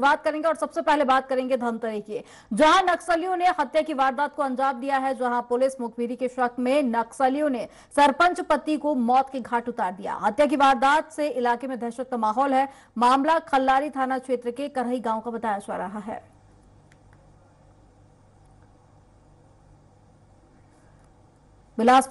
बात करेंगे और सबसे पहले बात करेंगे धमतरी की जहां नक्सलियों ने हत्या की वारदात को अंजाम दिया है जहां पुलिस मुखबिरी के शक में नक्सलियों ने सरपंच पति को मौत के घाट उतार दिया हत्या की वारदात से इलाके में दहशत का माहौल है मामला खल्लारी थाना क्षेत्र के करही गांव का बताया जा रहा है बिलासपुर